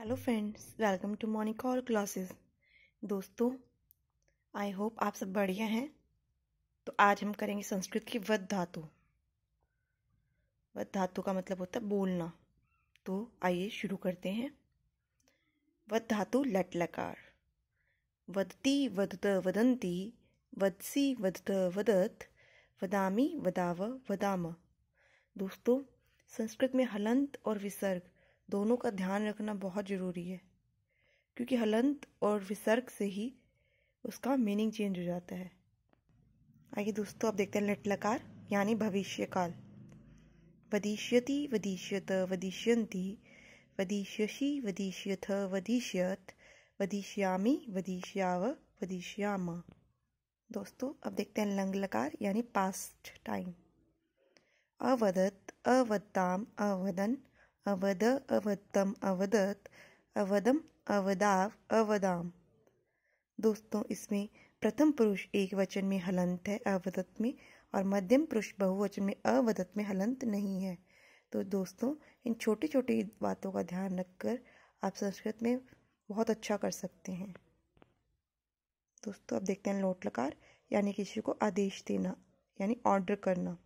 hello friends welcome to Monika और classes दोस्तों I hope आप सब बढ़िया हैं तो आज हम करेंगे संस्कृत की वध धातु वध धातु का मतलब होता है बोलना तो आइए शुरू करते हैं वध धातु लट लकार वदती वधत वदंती वदसी वधत वदत वदामी वदाव वदाम दोस्तों संस्कृत में हलंत और विसर्ग दोनों का ध्यान रखना बहुत ज़रूरी है क्योंकि हलंत और विसर्ग से ही उसका मीनिंग चेंज हो जाता है आइए दोस्तों अब देखते हैं लटलकार यानी भविष्यकाल वदिष्यति वदिष्यत वदिष्यंती वदिष्यसि वदिष्यथ वदिष्यत वदिष्यामि वदिष्याव वदिष्याम दोस्तों अब देखते हैं लकार यानी पास्ट टाइम अवदत अवदताम अवदन अवद अवदम अवदत अवदम अवदाव अवदाम दोस्तों इसमें प्रथम पुरुष एक वचन में हलंत है अवदत में और मध्यम पुरुष बहुवचन में अवदत में हलंत नहीं है तो दोस्तों इन छोटी छोटी बातों का ध्यान रखकर आप संस्कृत में बहुत अच्छा कर सकते हैं दोस्तों अब देखते हैं लोट लकार यानी किसी को आदेश देना यानी ऑर्डर करना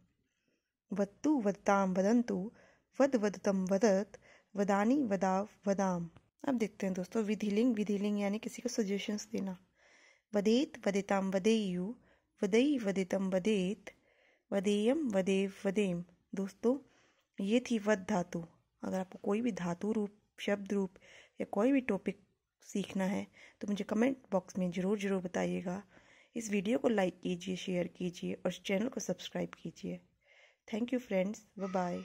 वत्तु वत्ताम वदंतु वद वदतम वदत वदानी वदाव वदाम अब देखते हैं दोस्तों विधिलिंग विधिलिंग यानी किसी को सजेशंस देना वदेत वदेताम वदेयु वदेई वदेतम वदेत वदेयम वदेव वदेम दोस्तों ये थी वध धातु अगर आपको कोई भी धातु रूप शब्द रूप या कोई भी टॉपिक सीखना है तो मुझे कमेंट बॉक्स में ज़रूर ज़रूर बताइएगा इस वीडियो को लाइक कीजिए शेयर कीजिए और चैनल को सब्सक्राइब कीजिए थैंक यू फ्रेंड्स बाय